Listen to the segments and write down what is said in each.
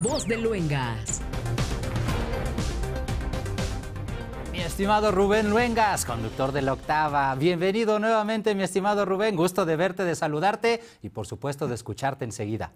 Voz de Luengas. Mi estimado Rubén Luengas, conductor de la octava. Bienvenido nuevamente, mi estimado Rubén. Gusto de verte, de saludarte y por supuesto de escucharte enseguida.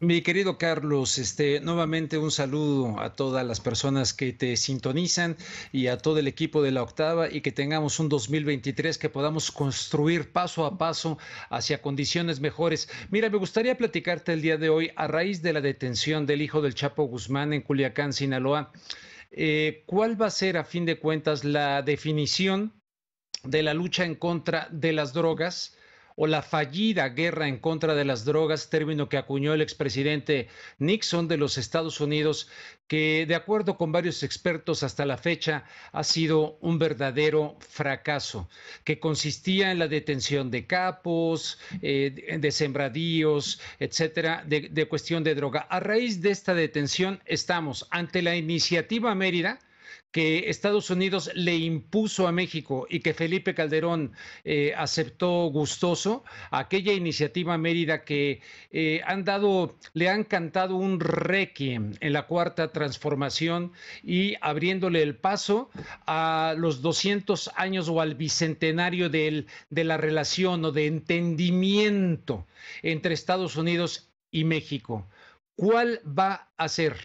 Mi querido Carlos, este, nuevamente un saludo a todas las personas que te sintonizan y a todo el equipo de la octava y que tengamos un 2023 que podamos construir paso a paso hacia condiciones mejores. Mira, me gustaría platicarte el día de hoy a raíz de la detención del hijo del Chapo Guzmán en Culiacán, Sinaloa. Eh, ¿Cuál va a ser a fin de cuentas la definición de la lucha en contra de las drogas? o la fallida guerra en contra de las drogas, término que acuñó el expresidente Nixon de los Estados Unidos, que de acuerdo con varios expertos hasta la fecha ha sido un verdadero fracaso, que consistía en la detención de capos, eh, de sembradíos, etcétera, de, de cuestión de droga. A raíz de esta detención estamos ante la iniciativa Mérida, que Estados Unidos le impuso a México y que Felipe Calderón eh, aceptó gustoso, aquella iniciativa Mérida que eh, han dado, le han cantado un requiem en la cuarta transformación y abriéndole el paso a los 200 años o al bicentenario de la relación o de entendimiento entre Estados Unidos y México. ¿Cuál va a ser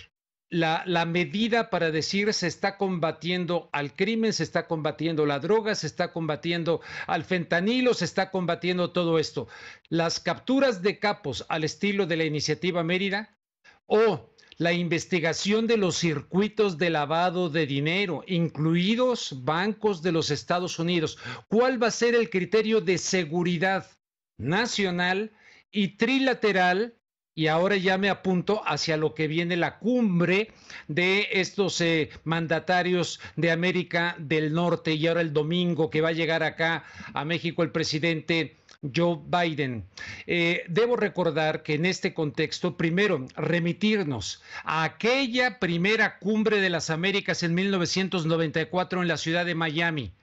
la, medida para decir se está combatiendo al crimen, se está combatiendo la droga, se está combatiendo al fentanilo, se está combatiendo todo esto. Las capturas de capos al estilo de la iniciativa Mérida o la investigación de los circuitos de lavado de dinero, incluidos bancos de los Estados Unidos. ¿Cuál va a ser el criterio de seguridad nacional y trilateral? y ahora ya me apunto hacia lo que viene la cumbre de estos eh, mandatarios de América del Norte y ahora el domingo que va a llegar acá a México el presidente. Joe Biden. Eh, debo recordar que en este contexto, primero, remitirnos a aquella primera cumbre de las Américas en 1994 en la ciudad de Miami.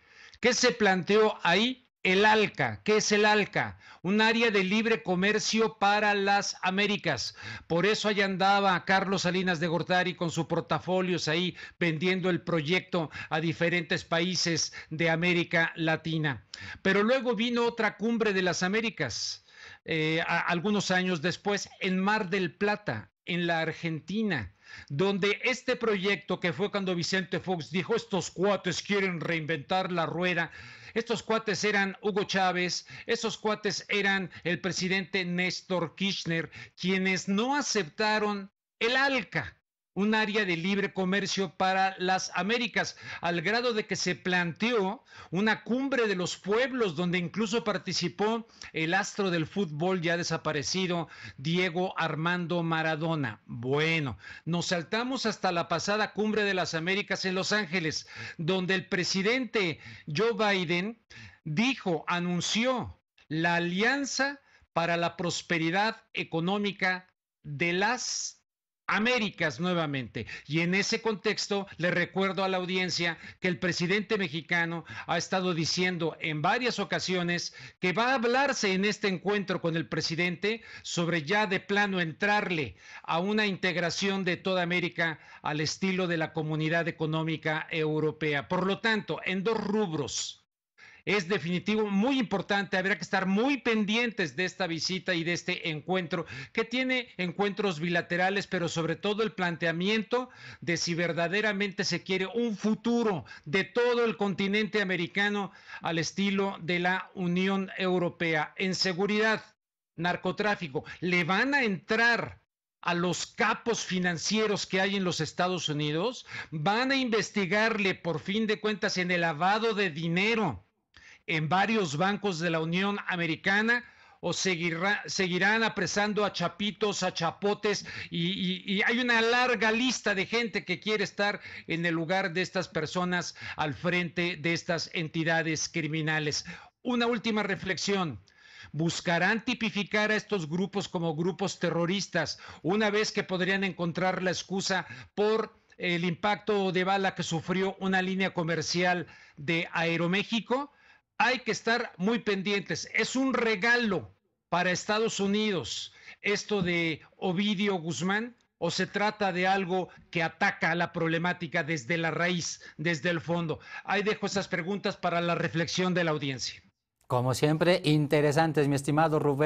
¿Qué se planteó ahí? El ALCA. ¿Qué es el ALCA? Un área de libre comercio para las Américas. Por eso allá andaba Carlos Salinas de Gortari con su portafolios ahí vendiendo el proyecto a diferentes países de América Latina. Pero luego vino otra cumbre de las Américas. Eh, algunos años después en Mar del Plata, en la Argentina, donde este proyecto que fue cuando Vicente Fox dijo, estos cuates quieren reinventar la rueda, estos cuates eran Hugo Chávez, esos cuates eran el presidente Néstor Kirchner, quienes no aceptaron el ALCA, un área de libre comercio para las Américas, al grado de que se planteó una cumbre de los pueblos donde incluso participó el astro del fútbol ya desaparecido, Diego Armando Maradona. Bueno, nos saltamos hasta la pasada cumbre de las Américas en Los Ángeles, donde el presidente Joe Biden dijo, anunció la alianza para la prosperidad económica de las Américas nuevamente. Y en ese contexto le recuerdo a la audiencia que el presidente mexicano ha estado diciendo en varias ocasiones que va a hablarse en este encuentro con el presidente sobre ya de plano entrarle a una integración de toda América al estilo de la Comunidad Económica Europea. Por lo tanto, en dos rubros es definitivo muy importante. Habrá que estar muy pendientes de esta visita y de este encuentro, que tiene encuentros bilaterales, pero sobre todo el planteamiento de si verdaderamente se quiere un futuro de todo el continente americano al estilo de la Unión Europea. En seguridad, narcotráfico, le van a entrar a los capos financieros que hay en los Estados Unidos, van a investigarle por fin de cuentas en el lavado de dinero en varios bancos de la Unión Americana o seguirán apresando a chapitos, a chapotes, y, hay una larga lista de gente que quiere estar en el lugar de estas personas al frente de estas entidades criminales. Una última reflexión. Buscarán tipificar a estos grupos como grupos terroristas, una vez que podrían encontrar la excusa por el impacto de bala que sufrió una línea comercial de Aeroméxico hay que estar muy pendientes. Es un regalo para Estados Unidos esto de Ovidio Guzmán o se trata de algo que ataca a la problemática desde la raíz, desde el fondo. Ahí dejo esas preguntas para la reflexión de la audiencia. Como siempre, interesantes, mi estimado Rubén.